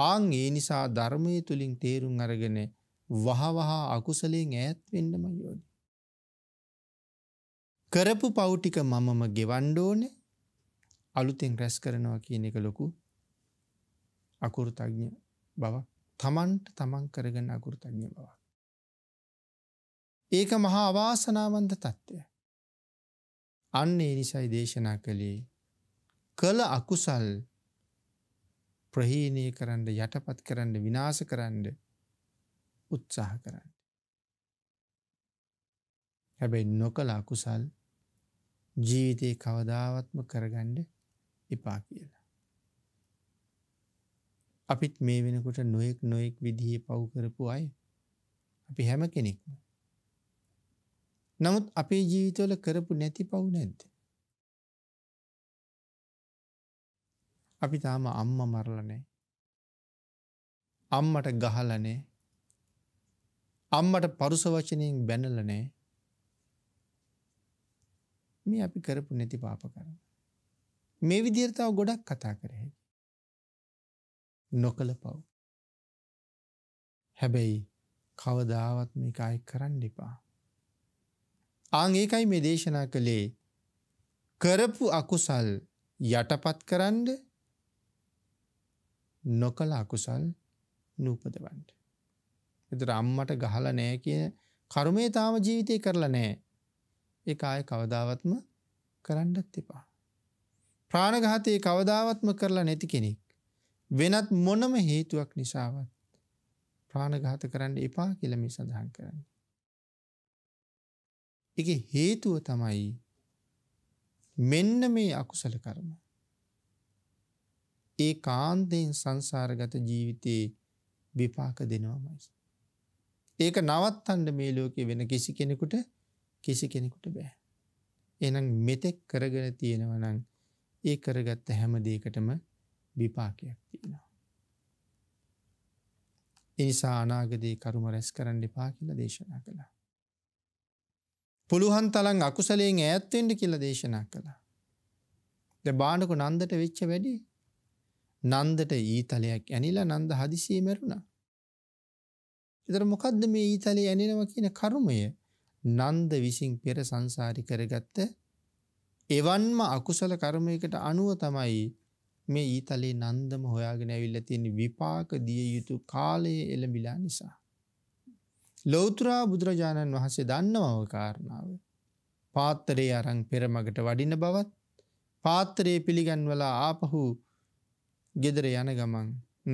ආන් ඒ නිසා ධර්මයේ තුලින් තේරුම් අරගෙන වහවහ අකුසලයෙන් ඈත් වෙන්නමයි ඕනේ. කරපු පව් ටික මමම ගෙවන්න ඕනේ. අලුතෙන් රැස් කරනවා කියන එක ලොකු අකුරුතඥ බව. තමන්ට තමන් කරගෙන අකුරුතඥ බව. ඒක මහා අවාසනාවන්ත තත්ත්වය. අන්න ඒ නිසයි දේශනා කළේ කළ අකුසල් ප්‍රහීනය කරන්න යටපත් කරන්න විනාස කරන්න උත්සාහ කරන්න. හැබැයි නොකලා කුසල් ජීවිතයේ කවදාවත්ම කරගණ්ඩ එපා කියලා. අපිත් මේ වෙනකොට නොයෙක් නොයෙක් විදිහ පව් කරපු අය අපි හැම කෙනෙක්ම. නමුත් අපේ ජීවිතවල කරපු නැති පවු නැද්ද. අපි තාම අම්ම මරලනෑ. අම්මට ගහලනේ අම්මට පරුස වචනයෙන් බැනල නෑ මේ අපි කරපු නැති පාප කරන. මේ විදිර්තාව ගොඩක් කතා කරහැකි. නොකළ පව්. හැබැයි කවදාවත් මේකයි කරන්න ඩිපා. ආං ඒකයි මේ දේශනා කළේ කරපු අකුසල් යටපත් කරන්න නොකළ අකුසල් නූපදවන්ට. එතර අම්මට ගහලා නෑ කියන කර්මය තාම ජීවිතේ කරලා නෑ. ඒක ආයෙ කවදාවත්ම කරන්නත් එපා. ප්‍රාණඝාතයේ කවදාවත්ම කරලා නැති කෙනෙක් වෙනත් මොනම හේතුවක් නිසාවත් ප්‍රාණඝාත කරන්න එපා කියලා මේ සඳහන් කරන්නේ. ඒකේ හේතුව තමයි මෙන්න මේ අකුසල කර්ම. ඒ කාන්තයෙන් සංසාරගත ජීවිතයේ විපාක දෙනවමයි. ඒක නවත්තන්න මේ ලෝකේ වෙන කිසි කෙනෙකුට කිසි කෙනෙකුට බෑ. එහෙනම් මෙතෙක් කරගෙන තියෙනවා නම් ඒ කරගත්ත හැම දෙයකටම විපාකයක් තියෙනවා. ඒ නිසා අනාගතේ කර්ම රැස් කරන්න එපා කියලා දේශනා කළා. පුළුවන් තරම් අකුසලයෙන් ඈත් වෙන්න කියලා දේශනා කළා. දැන් බාණ්ඩක නන්දට වෙච්ච වැඩි නන්දට ඊතලයක් ඇනිලා නන්ද හදිසියෙ මැරුණා. එතකොට මොකද්ද මේ ඊතලේ ඇනෙනවා කියන කර්මය? නන්ද විසින් පෙර සංසාරි කරගත්ත එවන්ම අකුසල කර්මයකට අනුව තමයි මේ ඊතලේ නන්දම හොයාගෙන ඇවිල්ලා තියෙන විපාක දිය යුතු කාලයේ එළඹිලා නිසා. ලෞතර බුදුරජාණන් වහන්සේ දන්නවව කාරණාව. පාත්‍රයේ අරන් පෙරමගට වඩින බවත් පාත්‍රයේ පිළිගන්වලා ආපහු ගෙදර යන ගමන්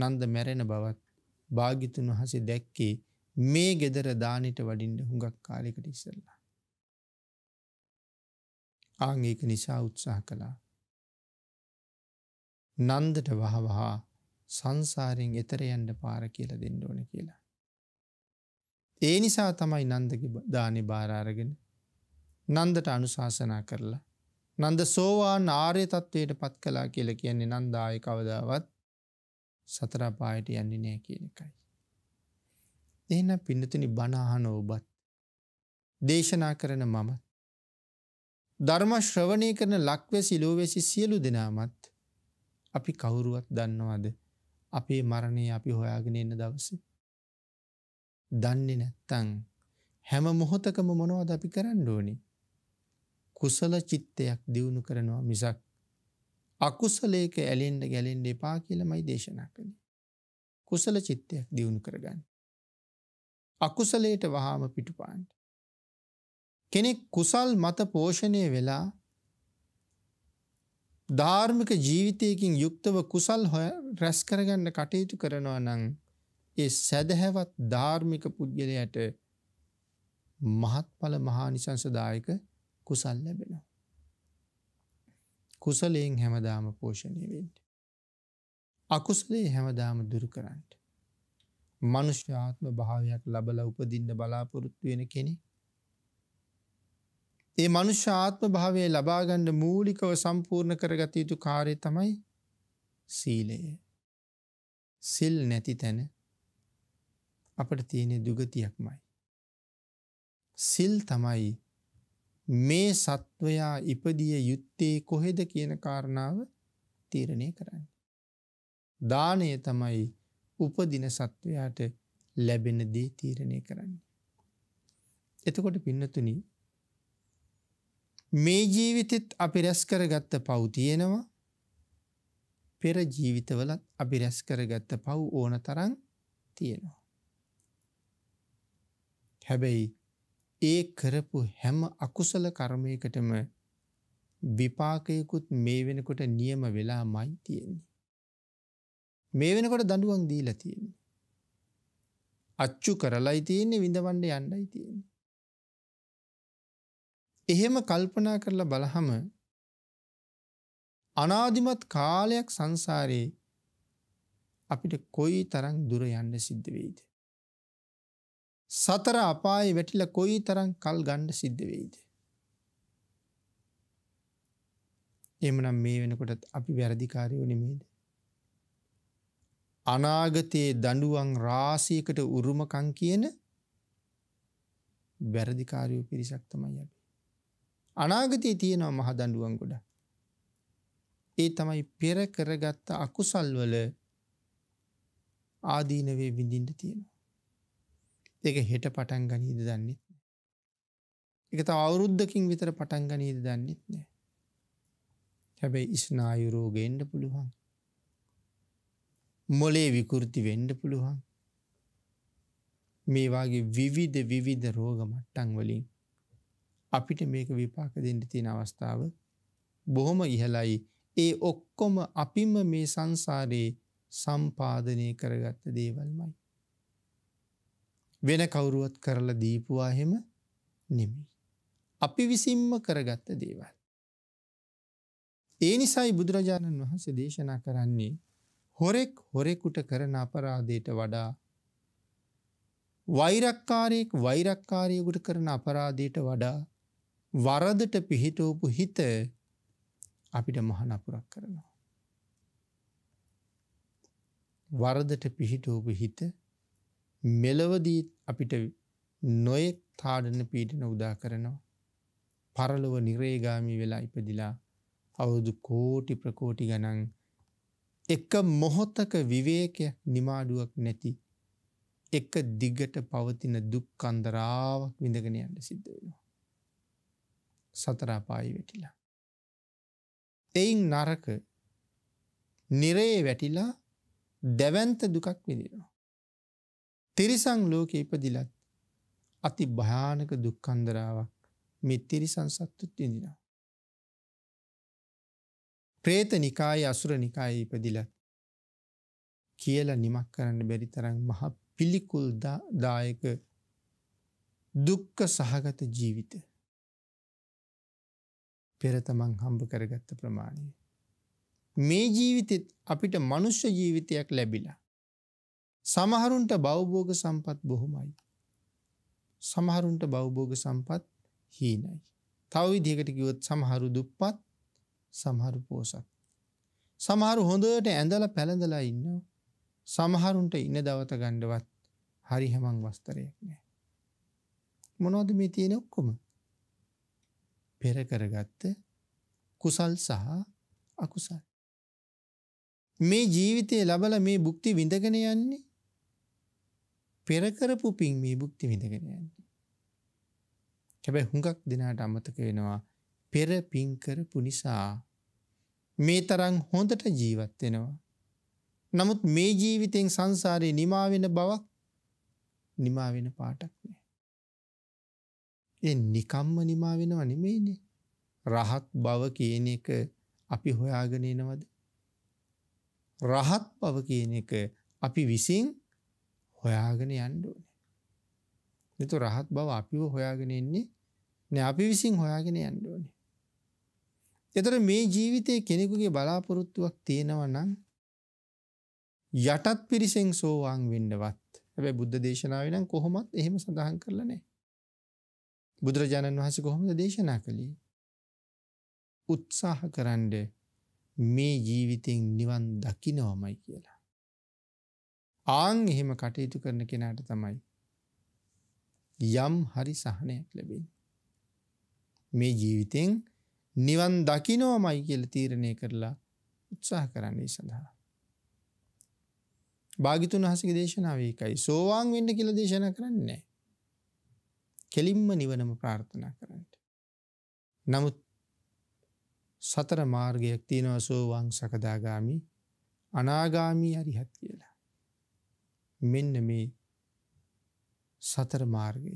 නන්ද මැරෙන බවත් භාගිතුන් වහසේ දැක්කේ මේ ගෙදර දානට වඩින්ට හුඟක් කාලෙකට ඉස්සල්ලා. ආංඒක නිසා උත්සාහ කළා. නන්දට වහවහා සංසාරයෙන් එතරයන්ට පාර කියල දෙන්න ඕන කියලා. ඒ නිසා තමයි නන්දක දානෙ භාරාරගෙන නන්දට අනුශාසනා කරලා නන්ද සෝවා නාරය තත්ත්වයට පත් කලා කියල කියන්නේ නන්දාය කවදාවත් සතරාපායට යන්නේ නෑ කියන එකයි. එන පින්නතුනි බනාහන ඔබත් දේශනා කරන මම ධර්ම ශ්‍රවණය කරන ලක්වැසි ලෝවැසි සියලු දෙනාමත් අපි කවුරුවත් දන්නවාද අපේ මරණය අපි හොයාගෙන එන්න දවස. දන්නේ නැත්තං හැම මොහොතකම මොනවද අපි කරන්න ඕනි. කුසල චිත්තයක් දියුණු කරනවා මිසක් අකුසලේක ඇලෙන්ඩ ගැලෙන්ඩ එපා කියලමයි දේශනා කළ. කුසල චිත්තයක් දියුණු කරගන්න. අකුසලයට වහාම පිටුපාන්ට. කෙනෙක් කුසල් මත පෝෂණය වෙලා ධාර්මික ජීවිතයකින් යුක්තව කුසල් හොය රැස් කරගන්න කටයුතු කරනවා නං ඒ සැදහැවත් ධාර්මික පුද්ගලයට මහත්ඵල මහානිසංසදායක කුසල් ලැබෙනවා. කුසලයෙන් හැමදාම පෝෂණය වෙන්න. අකුසලේ හැමදාම දුරු කරන්නට. මනුෂ්‍යාත්ම භාවයක් ලබල උපදින්න බලාපොරොත්තු වෙන කෙනෙ. ඒ මනුෂ්‍යාත්ම භාවය ලබාගණ්ඩ මූලිකව සම්පූර්ණ කරගත යුතු කාරය තමයි සීලය. සිල් නැති තැන අපට තියෙනෙ දුගතියක්මයි. සිල් තමයි මේ සත්වයා ඉපදිය යුත්තේ කොහෙද කියන කාරණාව තීරණය කරන්න. දානය තමයි උපදින සත්වයාට ලැබෙන දේ තීරණය කරන්න. එතකොට පින්නතුන මේ ජීවිතෙත් අපි රැස් කරගත්ත පව් තියෙනවා පෙර ජීවිතවලත් අපි රැස් කරගත්ත පව් ඕන තරන් තියෙනවා. හැබැයි ඒ කරපු හැම අකුසල කර්මයකටම විපාකයකුත් මේ වෙනකොට නියම වෙලා මයි තියෙන්නේ. මේ වෙනකොට දඩුවන් දීලා තියෙන්නේ. අච්චු කරලයි තියෙන්නේ විඳවන්ඩ යන්ඩයි තියෙන්නේ. එහෙම කල්පනා කරලා බලහම අනාධිමත් කාලයක් සංසාරයේ අපිට කොයි තරං දුර යන්න සිද්ධ වෙයිද. සතර අපායේ වැටිලා කොයි තරම් කල් ගන්න සිද්ධ වෙයිද? එමනම් මේ වෙනකොටත් අපි වැරදිකාරයෝ නෙමේද? අනාගතයේ දඬුවම් රාශියකට උරුමකම් කියන වැරදිකාරයෝ පිරිසක් තමයි අපි. අනාගතයේ තියෙනවා මහ දඬුවම් ගොඩ. ඒ තමයි පෙර කරගත්ත අකුසල් වල ආදීනවේ විඳින්න තියෙනවා. දෙක හෙට පටන් ගනීද දන්නෙත් එක තව අවුරුද්ධකින් විතර පටන් ගනීද දන්නෙත් නෑ හැබැයි ඉස්නායුරෝගෙන්ඩ පුළුවන් මොලේ විකෘති වෙන්ඩ පුළුවන් මේවාගේ විවිධ විවිධ රෝග මට්ටං වලින් අපිට මේක විපාක දෙන්න තියෙන අවස්ථාව බොහොම ඉහලයි ඒ ඔක්කොම අපිම මේ සංසාරයේ සම්පාධනය කරගත්ත දේවල්මයි වෙන කවුරුවත් කරලා දීපුවා හෙම නෙමි. අපි විසින්ම කරගත්ත දේවල්. ඒ නිසයි බුදුරජාණන් වහන්සේ දේශනා කරන්නේ හොරෙක් හොරෙකුට කරන අපරාධයට වඩා වෛරක්කාරයෙක් වෛරක්කාරයකුට කරන අපරාධයට වඩා වරදට පිහිටෝපු හිත අපිට මහනපුරක් කරනවා. වරදට පිහිටෝපු හිත මෙලවදී අපිට නොයෙක් තාඩන පීටන උදා කරනවා. පරලොව නිරේගාමි වෙලා ඉපදිලා අවුදු කෝටි ප්‍රකෝටි ගනන් එක මොහොතක විවේකය නිමාඩුවක් නැති එක දිගට පවතින දුක් කන්දරාවක් විඳගෙන යන්න සිද්ධ වෙනවා. සතරාපායි වැටිලා. එයින් නරක නිරේ වැටිලා දැවන්ත දුකක් විඳිනවා. තිරිසං ලෝකෙ ඉපදිලත් අති භයානක දුක්කන්දරාවක් මේ තිරිසන් සත්තුත් විඳිනවා. ප්‍රේත නිකාය අසුර නිකාය ඉපදිලත් කියලා නිමක් කරන්න බැරි තරම් මහ පිළිකුල් දායක දුක්ක සහගත ජීවිත පෙරතමං හම්බ කරගත්ත ප්‍රමාණය. මේ ජීවිතත් අපිට මනුෂ්‍ය ජීවිතයක් ලැබිලා සමහරුන්ට බෞබෝග සම්පත් බොහොමයි. සමහරුන්ට බෞබෝග සම්පත් හීනයි. තව විදිහකට කිව්වොත් සමහරු දුප්පත් සමහරු පෝසත්. සමහරු හොඳට ඇඳලා පැළඳලා ඉන්නවා. සමහරුන්ට ඉන්න දවත ගණ්ඩවත් හරි හැමං වස්තරයක් නෑ. මොනවද මේ තියෙන ඔක්කොම? පෙර කරගත්ත කුසල් සහ අකුසල්. මේ ජීවිතය ලබල මේ බුක්ති විඳගෙන යන්නේ පෙරකරපු පින් මේ බුක්ති විඳගෙන යන්න. හැබැ හුඟක් දෙනාට අමතක වෙනවා පෙර පින්කරපු නිසා මේ තරං හොඳට ජීවත් වෙනවා. නමුත් මේ ජීවිතෙන් සංසාරය නිමාවෙන බවක් නිමාවෙන පාටක් නෑ. එ නිකම්ම නිමාවෙනවා නෙමේනේ. රහත් බව කියන එක අපි හොයාගෙන එනවද. රහත් බව කියන එක අපි විසින් හොයාගෙන යන්ඩුවන. එතු රහත් බව අපිව හොයාගෙන එන්නේ න අපි විසින් හොයාගෙන යන්ඩුවන. එතර මේ ජීවිතය කෙනෙකුගේ බලාපොරොත්තුවක් තියෙනවනම් යටත් පිරිසෙන් සෝවාන් වෙන්නවත් ඇැ බුද්ධ දේශනාවෙනම් කොහොමත් එහෙම සඳහන් කරලනෑ. බුදුරජාණන් වහස කොහොමද දේශනා කළේ. උත්සාහ කරන්ඩ මේ ජීවිතෙන් නිවන් දකිනවමයි කියලා. ආං එහෙම කටයුතු කරන කෙනාට තමයි. යම් හරි සහනයක් ලැබෙන්. මේ ජීවිතෙන් නිවන් දකිනෝ මයි කියල තීරණය කරලා උත්සාහ කරන්නේ සඳහා. භාගිතුන් හසික දේශනාවකයි සෝවාන් වෙන්න කියල දේශන කරන්නේ. කෙලින්ම නිවනම ප්‍රාර්ථනා කරන්නට. නමුත් සතර මාර්ගයක් තියෙනව සෝවාන් සකදාගාමි අනාගාමී අරිහත් කියලා. මෙන්න මේ සතර මාර්ගය.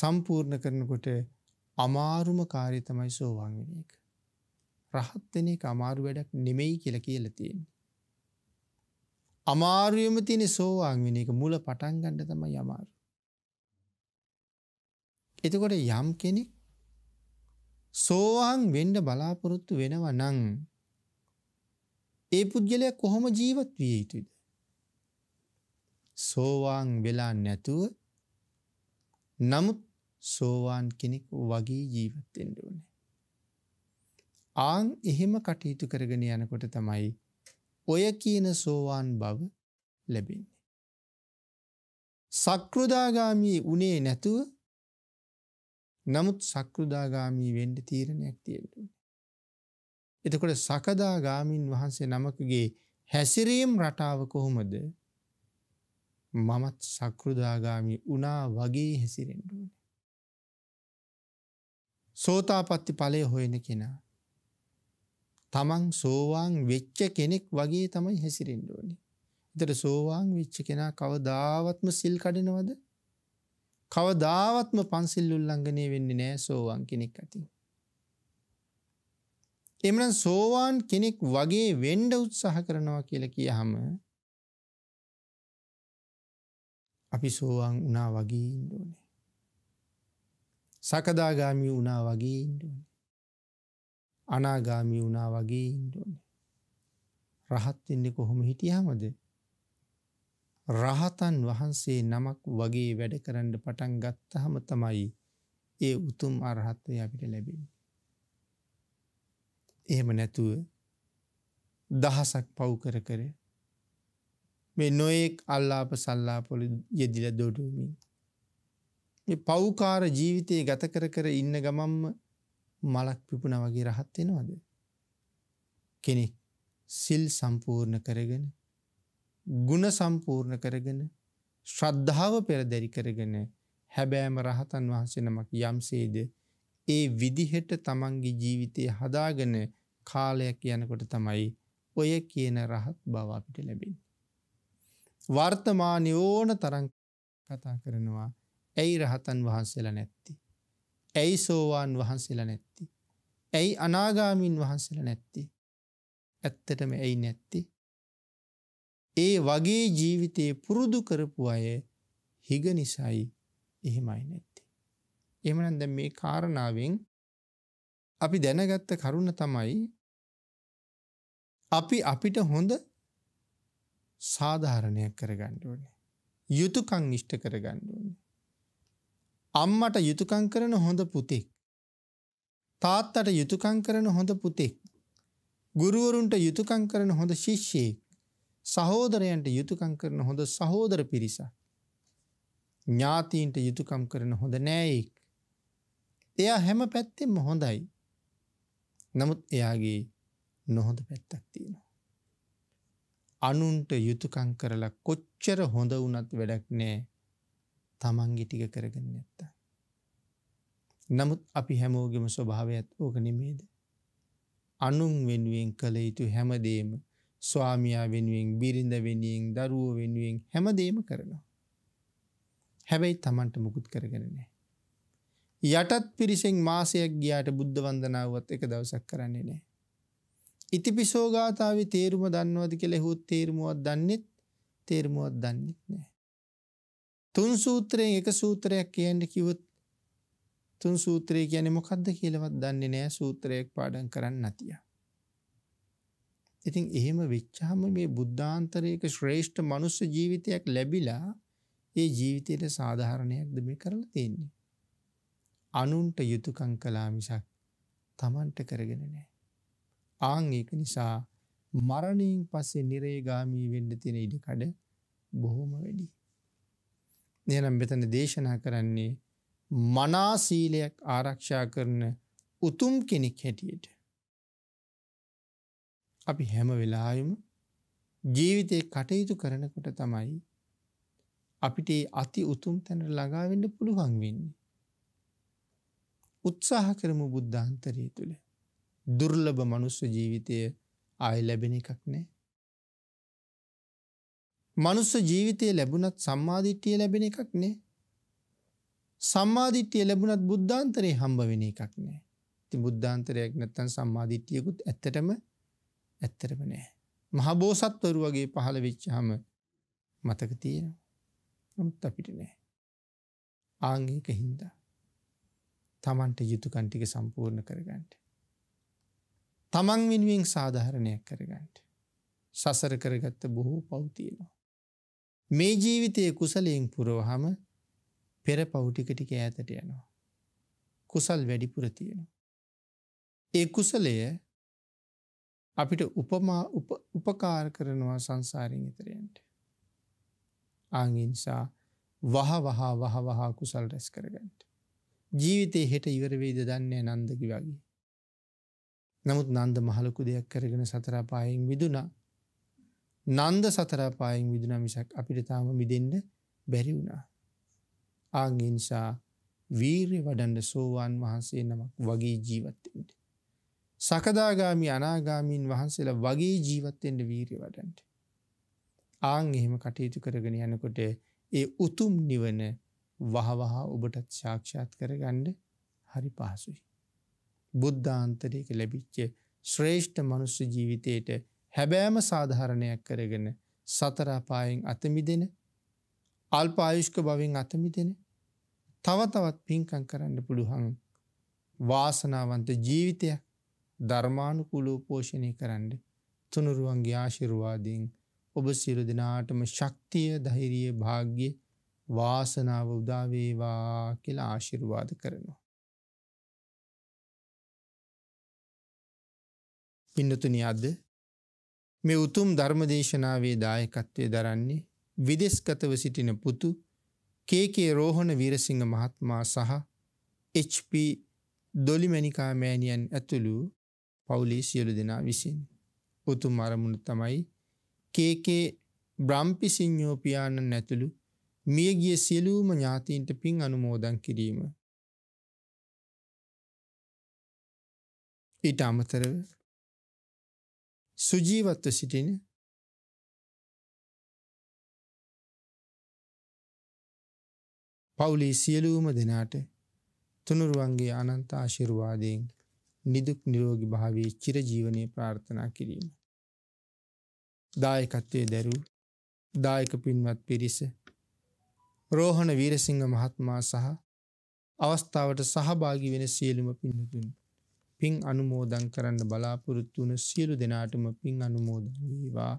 සම්පූර්ණ කරනකොට අමාරුම කාරය තමයි සෝවාන් වෙන එක. රහත්වෙන එක අමාරු වැඩක් නෙමෙයි කියල කියල තියෙන. අමාරුයම තියෙන සෝවාන් වෙන එක මුල පටන් ගණ්ඩ තම යමාරු. එතකොට යම් කෙනෙක් සෝවාන් වෙන්ඩ බලාපොරොත්තු වෙනව නං ඒ පුද්ගලයක් කොහොම ජීවත් විය යුතුයිද. සෝවාන් වෙලා නැතුව නමුත් සෝවාන් කෙනෙක් වගේ ජීවත්තෙන්ට ඕන. ආං එහෙම කටයුතු කරගෙන යනකොට තමයි ඔය කියන සෝවාන් බව ලැබෙන්නේ. සක්‍රෘදාගාමී උනේ නැතුව නමුත් සක්‍රෘදාගාමී වෙන්ඩ තීරණයක් තියෙන්ටුන. එතකොට සකදාගාමීන් වහන්සේ නමකගේ හැසිරීම් රටාව කොහොමද මමත් සකෘදාගාමි උනා වගේ හැසිරෙන්ඩුවන. සෝතාපත්ති පලය හොයන කෙනා. තමන් සෝවාන් වෙච්ච කෙනෙක් වගේ තමයි හැසිරෙන්ඩුවනි. එතට සෝවාන් විච්ච කෙනා කවදාවත්ම සිල් කඩනවද කවදාවත්ම පන්සිල් උල්ලංඝනය වෙන්න නෑ සෝවාන් කෙනෙක් ඇති. එමන සෝවාන් කෙනෙක් වගේ වෙන්ඩ උත්සාහ කරනවා කියල කිය හම අපි සෝවාන් වනා වගේ ඉන්ඩෝනේ. සකදාගාමි වනා වගේ ඉන්ඩෝනේ. අනාගාමි වනා වගේ ඉන්ඩෝනේ. රහත් වෙන්නේ කොහොම හිටියාමද. රහතන් වහන්සේ නමක් වගේ වැඩ කරන්න පටන් ගත්තහම තමයි ඒ උතුම් අරහත්වය අපිට ලැබෙන්නේ. එහෙම නැතුව දහසක් පව් කර කර මේ නොයෙක් අල්ලාප සල්ලාපොල යෙදිල දොඩුවමින්. පෞකාර ජීවිතයේ ගත කර කර ඉන්න ගමම්ම මලක් පිපුණ වගේ රහත්වෙනවාද. කෙනෙක් සිල් සම්පූර්ණ කරගෙන ගුණ සම්පූර්ණ කරගෙන ශ්‍රද්ධාව පෙරදැරි කරගෙන හැබෑම රහතන් වහසෙනමක් යම්සේද ඒ විදිහට තමන්ගේ ජීවිතය හදාගෙන කාලයක් යනකොට තමයි ඔය කියන රහත් බව අපිට ලැබෙන්. වර්තමානි ඕන තරං කතා කරනවා ඇයි රහතන් වහන්සේලා නැත්ති. ඇයි සෝවාන් වහන්සේලා නැත්ති. ඇයි අනාගාමීන් වහන්සේලා නැත්ති. ඇත්තටම ඇයි නැත්ති. ඒ වගේ ජීවිතයේ පුරුදු කරපු අය හිග නිසයි එහෙමයි නැත්ති. එමනන්ද මේ කාරණාවෙන් අපි දැනගත්ත කරුණ තමයි අපි අපිට හොඳ සාධාරණයක් කරගණ්ඩුවනේ. යුතුකං නිිෂ්ට කරගණ්ඩුවනේ. අම්මට යුතුකං කරන හොඳ පුතෙක්. තාත්තට යුතුකං කරන හොඳ පුතෙක්. ගුරුවරුන්ට යුතුකං කරන හොඳ ශිෂ්‍යයෙක්. සහෝදරයන්ට යුතුකං කරන හොඳ සහෝදර පිරිස. ඥාතීන්ට යුතුකම් කරන හොඳ නෑයෙක්. එයා හැම පැත්තෙම හොඳයි. නමුත් එයාගේ නොහොඳ පැත්තක් තියෙනවා. අනුන්ට යුතුයකම් කරලා කොච්චර හොඳ වුණත් වැඩක් නෑ තමන්ගේ ටික කරගෙන නැත්තම්. නමුත් අපි හැමෝගෙම ස්වභාවයත් ඕක නෙමේද? අනුන් වෙනුවෙන් කළ යුතු හැමදේම ස්වාමියා වෙනුවෙන් බිරිඳ වෙනුවෙන් දරුවෝ වෙනුවෙන් හැමදේම කරනවා. හැබැයි Tamanට මුකුත් කරගෙන නැහැ. යටත් පිරිසෙන් මාසයක් ගියාට බුද්ධ වන්දනාවවත් එක දවසක් කරන්නේ නැහැ. ඉතිපිසෝ ගාථාවේ තේරුම දන්නවද කියලා ඇහුවොත් තේරුමවත් දන්නෙත් තේරුමවත් දන්නෙත් නැහැ. තුන් සූත්‍රයෙන් එක සූත්‍රයක් කියන්න කිව්වොත් තුන් සූත්‍රය කියන්නේ මොකද්ද කියලාවත් දන්නේ නැහැ සූත්‍රයක් පාඩම් කරන්න නැතිය. ඉතින් එහෙම වෙච්චාම මේ බුද්ධාන්තරයක ශ්‍රේෂ්ඨ මනුස්ස ජීවිතයක් ලැබිලා ඒ ජීවිතයට සාධාරණයක්ද මේ කරලා තියෙන්නේ. අනුන්ට යුතුයකම් කළා මිසක් තමන්ට කරගෙන නැහැ. ආං ඒක නිසා මරණයෙන් පස්සේ නිරේගාමී වෙන්න තියෙන ඉඩකඩ බොහොම වැඩි. එනම් මෙතන දේශනා කරන්නේ මනාසීලයක් ආරක්ෂා කරන උතුම් කෙනෙක් හැටියට. අපි හැම වෙලායම ජීවිතය කටයුතු කරනකොට තමයි අපිට අති උතුම් තැනට ළඟාවෙන්න පුළුවන් වෙන්නේ. උත්සාහ කරමු බුද්ධාන්තරය තුළ. දුර්ලභ මනුස්ස ජීවිතය ආය ලැබෙන එකක් නෑ. මනුස්ස ජීවිතය ලැබුණත් සම්මාධිට්්‍යිය ලැබෙන එකක් නේ. සම්මාධිට්්‍යිය ලැබුණත් බුද්ධාන්තරය හම්බවෙන එකක් නෑ ති බුද්ධාන්තරයක් නැත්තන් සම්මාධිට්්‍යියකුත් ඇත්තටම ඇත්තරම නෑ. මහබෝසත්වරු වගේ පහළ වෙච්චහම මතක තියෙන නමුත් අපිට නෑ. ආංගික හින්දා තමන්ට යුතුකන්ටික සම්පූර්ණ කරගන්නට. තමන් වෙනුවෙන් සාධහරණයක් කරගන්නට. සසර කරගත්ත බොහෝ පෞතියෙනවා. මේ ජීවිතය කුසලයෙන් පුරෝහම පෙර පෞටිකටික ඇතට යනවා. කුසල් වැඩිපුර තියෙනවා. ඒ කුසලය අපිට උපමා උපකාර කරනවා සංසාරෙන් ඉතරයන්ට. ආංගිනිසා වහ වහා වහ වහා කුසල් රැස් කරගන්නට. ජීවිතය හෙට ඉවරවේද දන්නේ නන්දකි වගේ. නමුත් නන්ද මහලකු දෙයක් කරගෙන සතරාපායෙන් විදුනා නන්ද සතරාපායෙන් විදුන මිසක් අපිට තාම මිදෙන්ඩ බැරි වුණා. ආගනිසා වීර්ය වඩන්ඩ සෝවාන් වහන්සේ නමක් වගේ ජීවත්තෙන්ට. සකදාගාමි අනාගාමීන් වහන්සේලා වගේ ජීවත්තෙන්ට වීරය වඩන්ට. ආං එහෙම කටයුතු කරගෙන යනකොට ඒ උතුම් නිවන වහවහා ඔබටත් ශාක්ෂාත් කරගණ්ඩ හරි පහසුයි. බුද්ධාන්තරයක ලැබිච්ච ශ්‍රේෂ්ඨ මනුස්ස ජීවිතයට හැබෑම සාධාරණයක් කරගෙන සතරාපායෙන් අතමිදෙන අල්පායුෂ්ක බවෙන් අතමිදෙන තව තවත් පින්කං කරන්න පුළුහන් වාසනාවන්ත ජීවිතය ධර්මානුකුලූ පෝෂණය කරන්න තුනුරුවන්ගේ ආශිරුවාදීන් ඔබ සිරු දෙනාටම ශක්තිය දහිරිය භාග්‍ය වාසනාව උදාවේවා කියලා ආශිරුවාද කරනවා. පින්නතුනි අද මේ උතුම් ධර්මදේශනාවේ දායකත්වය දරන්නේ විදෙස්ගතව සිටින පුතු කේකේ රෝහණ වීරසිංහ මහත්මා සහ HP දොලිමැනිකා මෑණියන් ඇතුළු පවුලේ සියලු දෙනා විසින් උතුම් අරමුණ තමයි කේකේ බ්‍රම්පිසිංහෝ පියාණන් ඇතුළු මියගිය සියලූම ඥාතීන්ට පින් අනුමෝදන් කිරීම. ඊට අමතරව සුජීවත්ව සිටින පවුලේ සියලූම දෙනාට තුනුරුවන්ගේ අනන්ත ආශිරුවාදයෙන් නිදුක් නිරෝගි භාවී චිරජීවනය ප්‍රාර්ථනා කිරීම. දායකත්වය දැරූ දායක පින්වත් පිරිස රෝහණ වීරසිංහ මහත්මා සහ අවස්ථාවට සහභාගි වෙන සියලුම පින්නතුන්. පින් අනුමෝදන් කරන්න බලාපොරොත්තුවන සියලු දෙනාටම පින් අනුමෝදන් වේවා.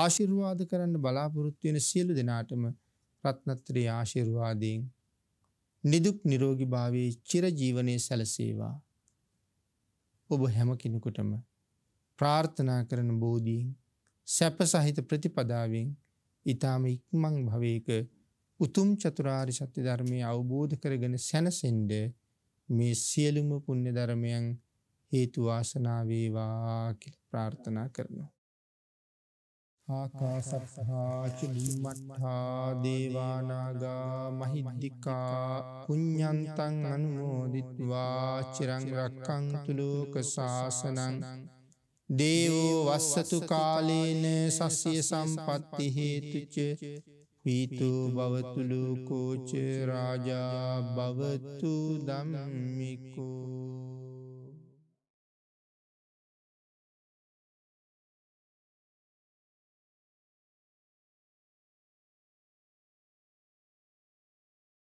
ආශිර්වාද කරන්න බලාපොරොත්තුවෙන සියලු දෙනාටම ප්‍රත්නත්‍රය ආශිර්වාදයෙන් නිදුක් නිරෝගි භාවේ චිරජීවනය සැලසේවා. ඔබ හැම කෙනෙකුටම ප්‍රාර්ථනා කරන බෝධීන් සැප සහිත ප්‍රතිපදාවෙන් ඉතාම ඉක්මං භවයක උතුම් චතුරාරි සත්‍ය ධර්මය අවබෝධ කරගෙන සැනසෙන්ඩ මේ සියලුම පුණ්‍ය ධර්මයන් හේතු වාසනා වේවා කියලා ප්‍රාර්ථනා කරනවා. ආකාසත්හා චුම්මත්හා දේවානාගා මහිද්దికා පුඤ්ඤන්තං අනුමෝදිත්වා චිරං රක්ඛන්තු ලෝක සාසනං දේවෝ වස්සතු කාලේන සස්්‍ය සම්පත්ති හේතුච පීතු බවතුළු කෝච රාජා භවතු දමම්මිකෝ